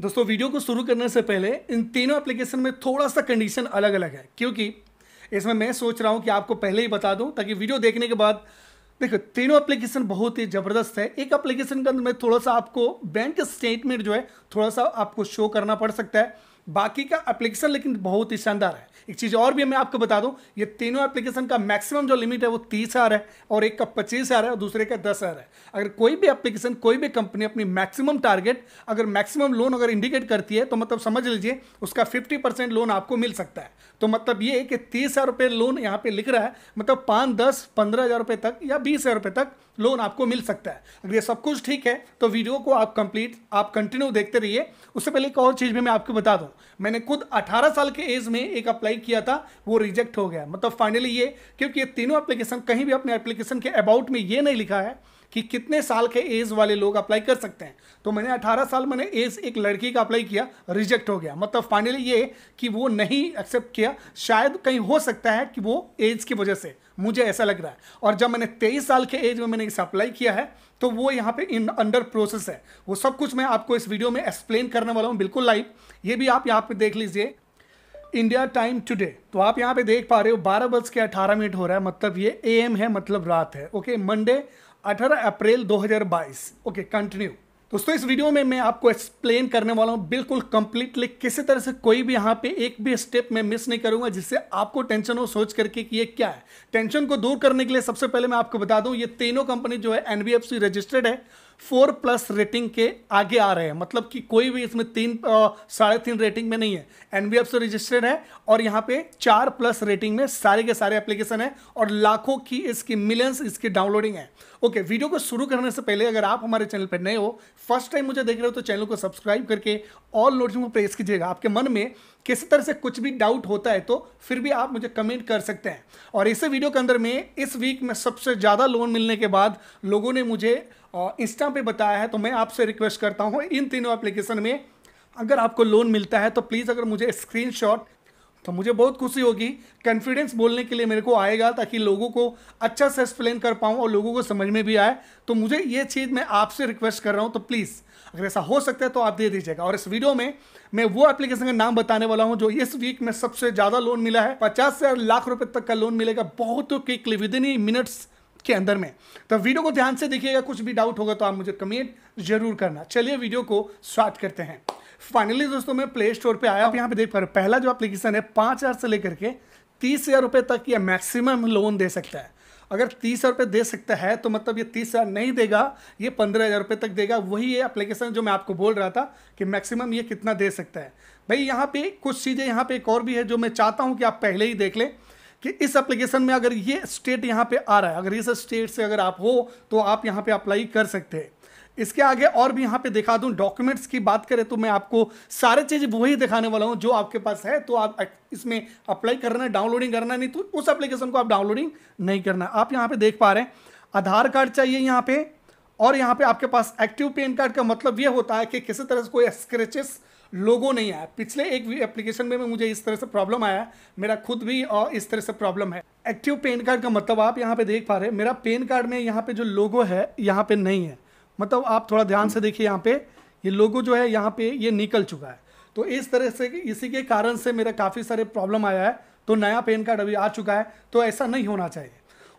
दोस्तों वीडियो को शुरू करने से पहले इन तीनों एप्लीकेशन में थोड़ा सा कंडीशन अलग अलग है क्योंकि इसमें मैं सोच रहा हूं कि आपको पहले ही बता दूं ताकि वीडियो देखने के बाद देखो तीनों एप्लीकेशन बहुत ही ज़बरदस्त है एक एप्लीकेशन के अंदर में थोड़ा सा आपको बैंक स्टेटमेंट जो है थोड़ा सा आपको शो करना पड़ सकता है बाकी का एप्लीकेशन लेकिन बहुत ही शानदार है एक चीज़ और भी मैं आपको बता दूं ये तीनों एप्लीकेशन का मैक्सिमम जो लिमिट है वो तीस हज़ार है और एक का पच्चीस हज़ार है और दूसरे का दस हज़ार है अगर कोई भी एप्लीकेशन कोई भी कंपनी अपनी मैक्सिमम टारगेट अगर मैक्सिमम लोन अगर इंडिकेट करती है तो मतलब समझ लीजिए उसका फिफ्टी परसेंट लोन आपको मिल सकता है तो मतलब ये कि तीस हज़ार रुपये लोन यहाँ पे लिख रहा है मतलब पाँच दस पंद्रह हज़ार रुपये तक या बीस हज़ार रुपये तक लोन आपको मिल सकता है अगर ये सब कुछ ठीक है तो वीडियो को आप कंप्लीट आप कंटिन्यू देखते रहिए उससे पहले एक और चीज़ भी मैं आपको बता दूँ मैंने खुद 18 साल के एज में एक अप्लाई किया था वो रिजेक्ट हो गया मतलब फाइनली ये क्योंकि ये तीनों एप्लीकेशन कहीं भी अपने एप्लीकेशन के अबाउट में ये नहीं लिखा है कि कितने साल के एज वाले लोग अप्लाई कर सकते हैं तो मैंने 18 साल मैंने एज एक लड़की का अप्लाई किया रिजेक्ट हो गया मतलब फाइनली ये कि वो नहीं एक्सेप्ट किया शायद कहीं हो सकता है कि वो एज की वजह से मुझे ऐसा लग रहा है और जब मैंने तेईस साल के एज में मैंने इसे अप्लाई किया है तो वो यहाँ पे इन अंडर प्रोसेस है वो सब कुछ मैं आपको इस वीडियो में एक्सप्लेन करने वाला हूँ बिल्कुल लाइव ये भी आप यहाँ पे देख लीजिए इंडिया टाइम टुडे तो आप यहाँ पे देख पा रहे हो बारह बज के अठारह मिनट हो रहा है मतलब ये ए एम है मतलब रात है okay Monday 18 April 2022 okay continue दोस्तों इस वीडियो में मैं आपको एक्सप्लेन करने वाला हूँ बिल्कुल कंप्लीटली किसी तरह से कोई भी यहाँ पे एक भी स्टेप मैं मिस नहीं करूंगा जिससे आपको टेंशन हो सोच करके कि ये क्या है टेंशन को दूर करने के लिए सबसे पहले मैं आपको बता दूं ये तीनों कंपनी जो है एनबीएफसी रजिस्टर्ड है फोर प्लस रेटिंग के आगे आ रहे हैं मतलब कि कोई भी इसमें तीन साढ़े तीन रेटिंग में नहीं है एन से रजिस्टर्ड है और यहाँ पे चार प्लस रेटिंग में सारे के सारे एप्लीकेशन है और लाखों की इसकी मिलियंस इसकी डाउनलोडिंग है ओके वीडियो को शुरू करने से पहले अगर आप हमारे चैनल पर नए हो फर्स्ट टाइम मुझे देख रहे हो तो चैनल को सब्सक्राइब करके ऑल नोटिफिकेशन प्रेस कीजिएगा आपके मन में किसी तरह से कुछ भी डाउट होता है तो फिर भी आप मुझे कमेंट कर सकते हैं और इसी वीडियो के अंदर में इस वीक में सबसे ज़्यादा लोन मिलने के बाद लोगों ने मुझे इंस्टा पे बताया है तो मैं आपसे रिक्वेस्ट करता हूँ इन तीनों एप्लीकेशन में अगर आपको लोन मिलता है तो प्लीज़ अगर मुझे स्क्रीनशॉट तो मुझे बहुत खुशी होगी कॉन्फिडेंस बोलने के लिए मेरे को आएगा ताकि लोगों को अच्छा से एक्सप्लेन कर पाऊँ और लोगों को समझ में भी आए तो मुझे ये चीज़ मैं आपसे रिक्वेस्ट कर रहा हूँ तो प्लीज़ अगर ऐसा हो सकता है तो आप दे दीजिएगा और इस वीडियो में मैं वो एप्लीकेशन का नाम बताने वाला हूँ जो इस वीक में सबसे ज़्यादा लोन मिला है पचास से लाख रुपये तक का लोन मिलेगा बहुत क्विकली विद इन ही मिनट्स के अंदर में तो वीडियो को ध्यान से देखिएगा कुछ भी डाउट होगा तो आप मुझे कमेंट जरूर करना चलिए वीडियो को स्टार्ट करते हैं फाइनली दोस्तों मैं प्ले स्टोर पर आया यहाँ पे देख पा रहे पहला जो एप्लीकेशन है पाँच हज़ार से लेकर के तीस हज़ार रुपये तक ये मैक्सिमम लोन दे सकता है अगर तीस हज़ार रुपये दे सकता है तो मतलब ये तीस हज़ार नहीं देगा ये पंद्रह हज़ार रुपये तक देगा वही ये एप्लीकेशन जो मैं आपको बोल रहा था कि मैक्सिमम ये कितना दे सकता है भाई यहाँ पे कुछ चीज़ें यहाँ पे एक और भी है जो मैं चाहता हूँ कि आप पहले ही देख लें कि इस एप्लीकेशन में अगर ये स्टेट यहाँ पे आ रहा है अगर इस स्टेट से अगर आप हो तो आप यहाँ पे अप्लाई कर सकते हैं इसके आगे और भी यहाँ पे दिखा दूँ डॉक्यूमेंट्स की बात करें तो मैं आपको सारे चीज़ वही दिखाने वाला हूँ जो आपके पास है तो आप इसमें अप्लाई करना है डाउनलोडिंग करना नहीं तो उस एप्लीकेशन को आप डाउनलोडिंग नहीं करना आप यहाँ पे देख पा रहे हैं आधार कार्ड चाहिए यहाँ पे और यहाँ पे आपके पास एक्टिव पेन कार्ड का मतलब ये होता है कि किसी तरह से कोई स्क्रेचेस लोगो नहीं आया पिछले एक एप्लीकेशन में मुझे इस तरह से प्रॉब्लम आया मेरा खुद भी और इस तरह से प्रॉब्लम है एक्टिव पेन कार्ड का मतलब आप यहाँ पे देख पा रहे हैं मेरा पेन कार्ड में यहाँ पे जो लोगो है यहाँ पे नहीं है मतलब आप थोड़ा ध्यान से देखिए यहाँ पे ये लोगो जो है यहाँ पे ये निकल चुका है तो इस तरह से इसी के कारण से मेरा काफ़ी सारे प्रॉब्लम आया है तो नया पेन कार्ड अभी आ चुका है तो ऐसा नहीं होना चाहिए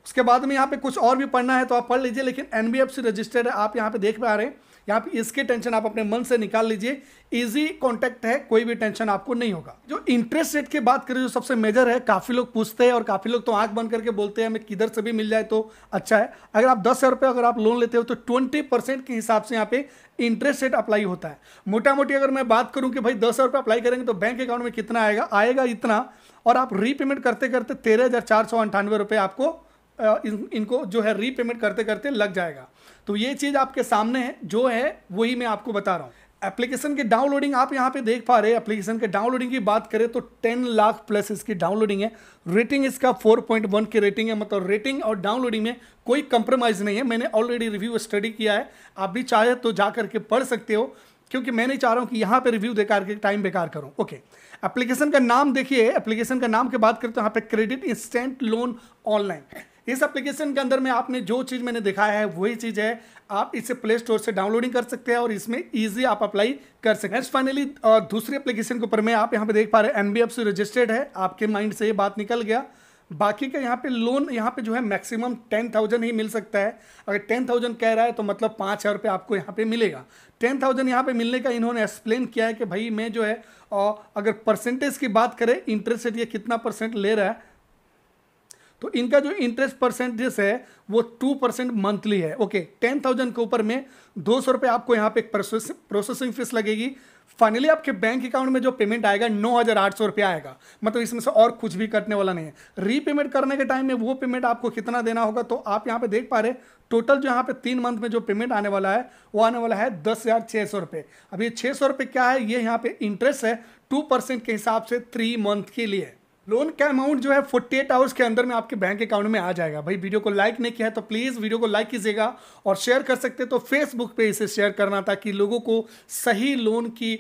उसके बाद में यहाँ पे कुछ और भी पढ़ना है तो आप पढ़ लीजिए लेकिन एन रजिस्टर्ड है आप यहाँ पे देख पा रहे हैं यहाँ पे इसके टेंशन आप अपने मन से निकाल लीजिए इजी कॉन्टैक्ट है कोई भी टेंशन आपको नहीं होगा जो इंटरेस्ट रेट की बात करें जो सबसे मेजर है काफ़ी लोग पूछते हैं और काफ़ी लोग तो आंख बंद करके बोलते हैं हमें किधर से भी मिल जाए तो अच्छा है अगर आप दस हज़ार अगर आप लोन लेते हो तो ट्वेंटी परसेंट के हिसाब से यहाँ पे इंटरेस्ट रेट अप्लाई होता है मोटा मोटी अगर मैं बात करूँ कि भाई दस हज़ार अप्लाई करेंगे तो बैंक अकाउंट में कितना आएगा आएगा इतना और आप रीपेमेंट करते करते तेरह हज़ार चार सौ अंठानवे रुपये आपको इन, इनको जो है रीपेमेंट करते करते लग जाएगा तो ये चीज़ आपके सामने है जो है वही मैं आपको बता रहा हूँ एप्लीकेशन की डाउनलोडिंग आप यहाँ पे देख पा रहे हैं एप्लीकेशन के डाउनलोडिंग की बात करें तो 10 लाख प्लस इसकी डाउनलोडिंग है रेटिंग इसका 4.1 की रेटिंग है मतलब रेटिंग और डाउनलोडिंग में कोई कंप्रोमाइज़ नहीं है मैंने ऑलरेडी रिव्यू स्टडी किया है आप भी चाहे तो जा करके पढ़ सकते हो क्योंकि मैं नहीं चाह रहा हूँ कि यहाँ पर रिव्यू देकर के टाइम बेकार करूँ ओके एप्लीकेशन का नाम देखिए एप्लीकेशन का नाम की बात करते हैं तो यहाँ पर क्रेडिट इंस्टेंट लोन ऑनलाइन इस एप्लीकेशन के अंदर में आपने जो चीज़ मैंने दिखाया है वही चीज़ है आप इसे प्ले स्टोर से डाउनलोडिंग कर सकते हैं और इसमें ईजी आप अप्लाई कर सकते हैं नेक्स्ट फाइनली दूसरी एप्लीकेशन के ऊपर में आप यहाँ पे देख पा रहे हैं एनबीएफसी रजिस्टर्ड है आपके माइंड से ये बात निकल गया बाकी का यहाँ पे लोन यहाँ पे जो है मैक्सिमम टेन थाउजेंड ही मिल सकता है अगर टेन थाउजेंड कह रहा है तो मतलब पाँच हज़ार रुपये आपको यहाँ पे मिलेगा टेन थाउजेंड यहाँ पे मिलने का इन्होंने एक्सप्लेन किया है कि भाई मैं जो है अगर परसेंटेज की बात करें इंटरेस्ट रेट ये कितना परसेंट ले रहा है तो इनका जो इंटरेस्ट परसेंटेज है वो टू परसेंट मंथली है ओके टेन थाउजेंड के ऊपर में दो सौ रुपये आपको यहाँ पे प्रोसेसिंग फीस लगेगी फाइनली आपके बैंक अकाउंट में जो पेमेंट आएगा नौ हज़ार आठ सौ रुपया आएगा मतलब इसमें से और कुछ भी कटने वाला नहीं है रीपेमेंट करने के टाइम में वो पेमेंट आपको कितना देना होगा तो आप यहाँ पे देख पा रहे टोटल जो यहाँ पे तीन मंथ में जो पेमेंट आने वाला है वो आने वाला है दस हज़ार छः सौ रुपये अब ये छः सौ रुपये क्या है ये यहाँ पे इंटरेस्ट है टू परसेंट के हिसाब से थ्री मंथ के लिए लोन का अमाउंट जो है 48 आवर्स के अंदर में आपके बैंक अकाउंट में आ जाएगा भाई वीडियो को लाइक नहीं किया है तो प्लीज़ वीडियो को लाइक कीजिएगा और शेयर कर सकते तो फेसबुक पे इसे शेयर करना ताकि लोगों को सही लोन की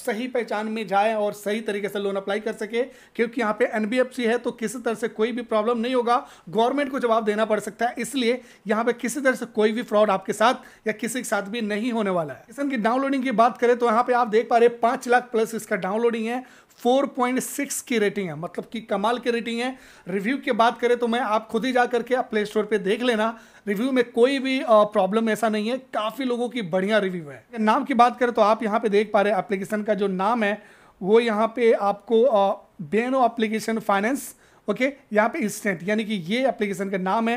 सही पहचान में जाए और सही तरीके से लोन अप्लाई कर सके क्योंकि यहाँ पे एन है तो किसी तरह से कोई भी प्रॉब्लम नहीं होगा गवर्नमेंट को जवाब देना पड़ सकता है इसलिए यहाँ पर किसी तरह से कोई भी फ्रॉड आपके साथ या किसी के साथ भी नहीं होने वाला है किसान की डाउनलोडिंग की बात करें तो यहाँ पर आप देख पा रहे पांच लाख प्लस इसका डाउनलोडिंग है 4.6 की रेटिंग है मतलब सबकी कमाल की रेटिंग है रिव्यू की बात करें तो मैं आप खुद ही जा करके आप प्ले स्टोर पर देख लेना रिव्यू में कोई भी प्रॉब्लम ऐसा नहीं है काफ़ी लोगों की बढ़िया रिव्यू है नाम की बात करें तो आप यहाँ पर देख पा रहे एप्लीकेशन का जो नाम है वो यहाँ पर आपको बेनो एप्लीकेशन फाइनेंस ओके यहाँ पे इंस्टेंट यानी कि ये एप्लीकेशन का नाम है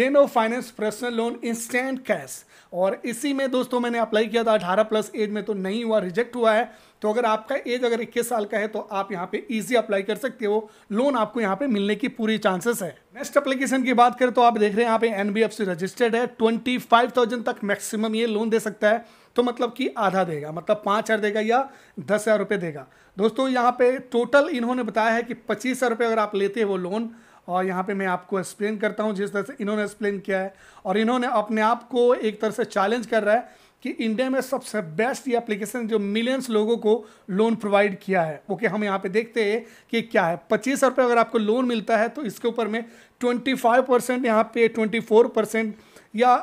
बेनो finance personal loan instant cash और इसी में दोस्तों मैंने अप्लाई किया था 18 प्लस एज में तो नहीं हुआ रिजेक्ट हुआ है तो अगर आपका एज अगर इक्कीस साल का है तो आप यहाँ पे ईजी अप्लाई कर सकते हो लोन आपको यहाँ पे मिलने की पूरी चांसेस है नेक्स्ट एप्लीकेशन की बात करें तो आप देख रहे हैं यहाँ पे एनबीएफसी रजिस्टर्ड है ट्वेंटी फाइव थाउजेंड तक मैक्सिमम ये लोन दे सकता है तो मतलब कि आधा देगा मतलब पाँच हज़ार देगा या दस हज़ार रुपये देगा दोस्तों यहाँ पे टोटल इन्होंने बताया है कि पच्चीस हज़ार रुपये अगर आप लेते हैं वो लोन और यहाँ पे मैं आपको एक्सप्लेन करता हूँ जिस तरह से इन्होंने एक्सप्लेन किया है और इन्होंने अपने आप को एक तरह से चैलेंज कर रहा है कि इंडिया में सबसे बेस्ट ये एप्लीकेशन जो मिलियंस लोगों को लोन प्रोवाइड किया है ओके हम यहाँ पे देखते हैं कि क्या है पच्चीस रुपये अगर आपको लोन मिलता है तो इसके ऊपर में ट्वेंटी फाइव परसेंट यहाँ पे ट्वेंटी फोर परसेंट या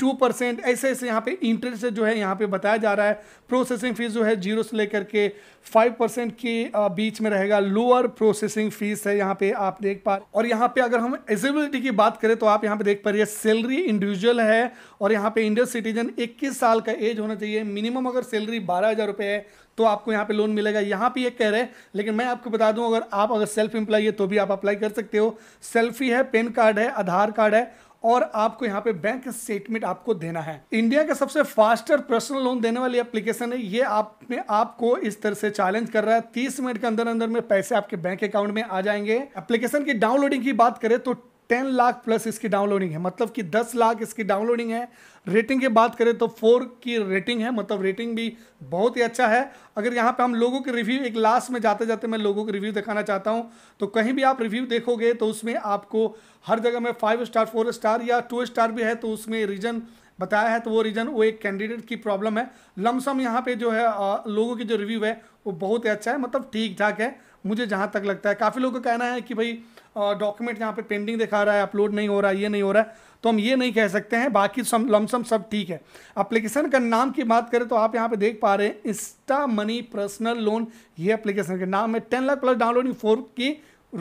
टू परसेंट ऐसे ऐसे यहाँ पे इंटरेस्ट जो है यहाँ पे बताया जा रहा है प्रोसेसिंग फ़ीस जो है जीरो से लेकर के फाइव परसेंट के बीच में रहेगा लोअर प्रोसेसिंग फ़ीस है यहाँ पे आप देख पा और यहाँ पे अगर हम एलिजिबिलिटी की बात करें तो आप यहाँ पे देख पा रही है सैलरी इंडिविजुअल है और यहाँ पे इंडियन सिटीजन इक्कीस साल का एज होना चाहिए मिनिमम अगर सैलरी बारह हज़ार रुपये है तो आपको यहाँ पे लोन मिलेगा यहाँ पे ये कह रहे हैं लेकिन मैं आपको बता दूँ अगर आप अगर सेल्फ एम्प्लॉई है तो भी आप अप्लाई कर सकते हो सेल्फी है पेन कार्ड है आधार कार्ड है और आपको यहाँ पे बैंक स्टेटमेंट आपको देना है इंडिया का सबसे फास्टर पर्सनल लोन देने वाली एप्लीकेशन है ये आप में आपको इस तरह से चैलेंज कर रहा है तीस मिनट के अंदर अंदर में पैसे आपके बैंक अकाउंट में आ जाएंगे एप्लीकेशन की डाउनलोडिंग की बात करें तो टेन लाख प्लस इसकी डाउनलोडिंग है मतलब कि दस लाख इसकी डाउनलोडिंग है रेटिंग की बात करें तो फोर की रेटिंग है मतलब रेटिंग भी बहुत ही अच्छा है अगर यहाँ पे हम लोगों के रिव्यू एक लास्ट में जाते जाते मैं लोगों के रिव्यू दिखाना चाहता हूँ तो कहीं भी आप रिव्यू देखोगे तो उसमें आपको हर जगह में फाइव स्टार फोर स्टार या टू स्टार भी है तो उसमें रीजन बताया है तो वो रीज़न वो एक कैंडिडेट की प्रॉब्लम है लमसम यहाँ पे जो है आ, लोगों की जो रिव्यू है वो बहुत ही अच्छा है मतलब ठीक ठाक है मुझे जहाँ तक लगता है काफ़ी लोगों का कहना है कि भाई डॉक्यूमेंट यहाँ पे पेंडिंग दिखा रहा है अपलोड नहीं हो रहा है ये नहीं हो रहा है तो हम ये नहीं कह सकते हैं बाकी सम लमसम सब ठीक है अप्लीकेशन का नाम की बात करें तो आप यहाँ पे देख पा रहे हैं इंस्टा मनी पर्सनल लोन ये अप्लीकेशन का नाम है ten lakh plus downloading four की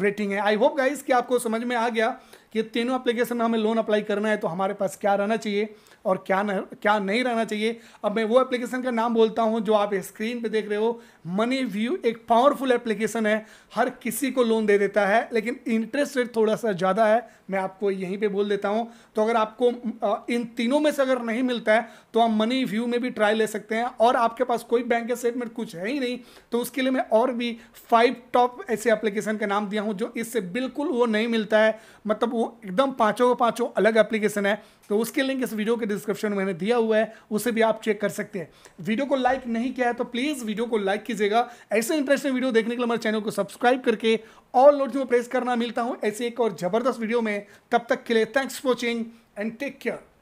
रेटिंग है आई होप गाइज कि आपको समझ में आ गया ये तीनों एप्लीकेशन में हमें लोन अप्लाई करना है तो हमारे पास क्या रहना चाहिए और क्या न, क्या नहीं रहना चाहिए अब मैं वो एप्लीकेशन का नाम बोलता हूँ जो आप स्क्रीन पे देख रहे हो मनी व्यू एक पावरफुल एप्लीकेशन है हर किसी को लोन दे देता है लेकिन इंटरेस्ट रेट थोड़ा सा ज़्यादा है मैं आपको यहीं पे बोल देता हूँ तो अगर आपको इन तीनों में से अगर नहीं मिलता है तो आप मनी व्यू में भी ट्राई ले सकते हैं और आपके पास कोई बैंक स्टेटमेंट कुछ है ही नहीं तो उसके लिए मैं और भी फाइव टॉप ऐसे एप्लीकेशन का नाम दिया हूँ जो इससे बिल्कुल वो नहीं मिलता है मतलब वो एकदम पांचों का अलग एप्लीकेशन है तो उसके लिंक इस वीडियो के डिस्क्रिप्शन में मैंने दिया हुआ है उसे भी आप चेक कर सकते हैं वीडियो को लाइक नहीं किया है तो प्लीज़ वीडियो को लाइक कीजिएगा ऐसे इंटरेस्टिंग वीडियो देखने के लिए हमारे चैनल को सब्सक्राइब करके ऑल लोट में प्रेस करना मिलता हूँ ऐसे एक और ज़बरदस्त वीडियो में तब तक के लिए thanks watching and take care